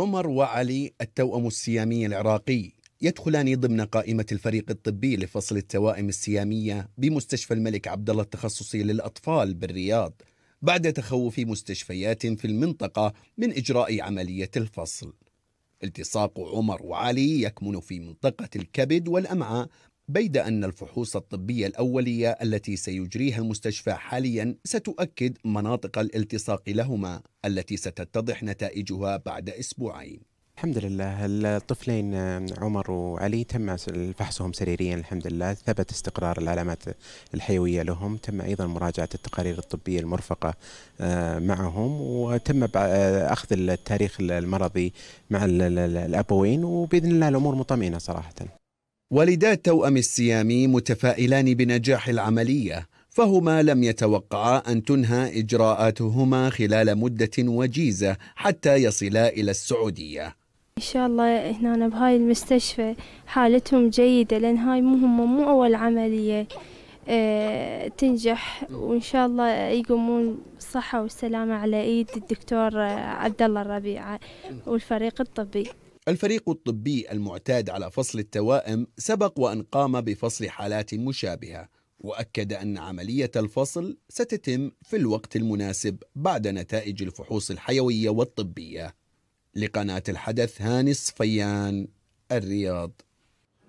عمر وعلي التوأم السيامي العراقي يدخلان ضمن قائمة الفريق الطبي لفصل التوائم السيامية بمستشفى الملك عبد الله التخصصي للأطفال بالرياض بعد تخوف مستشفيات في المنطقة من إجراء عملية الفصل التصاق عمر وعلي يكمن في منطقة الكبد والأمعاء بيد أن الفحوص الطبية الأولية التي سيجريها المستشفى حاليا ستؤكد مناطق الالتصاق لهما التي ستتضح نتائجها بعد أسبوعين الحمد لله الطفلين عمر وعلي تم فحصهم سريريا الحمد لله ثبت استقرار العلامات الحيوية لهم تم أيضا مراجعة التقارير الطبية المرفقة آه، معهم وتم آه، أخذ التاريخ المرضي مع الأبوين وبإذن الله الأمور مطمئنة صراحة ولدا التوأم السيامي متفائلان بنجاح العملية فهما لم يتوقعا أن تنهى إجراءاتهما خلال مدة وجيزة حتى يصلا إلى السعودية إن شاء الله هنا بهاي المستشفى حالتهم جيدة لأن هاي مو مو أول عملية آه، تنجح وإن شاء الله يقومون بالصحة والسلامة على إيد الدكتور عبد الله الربيعة والفريق الطبي الفريق الطبي المعتاد على فصل التوائم سبق وأن قام بفصل حالات مشابهة وأكد أن عملية الفصل ستتم في الوقت المناسب بعد نتائج الفحوص الحيوية والطبية لقناة الحدث هاني الصفيان الرياض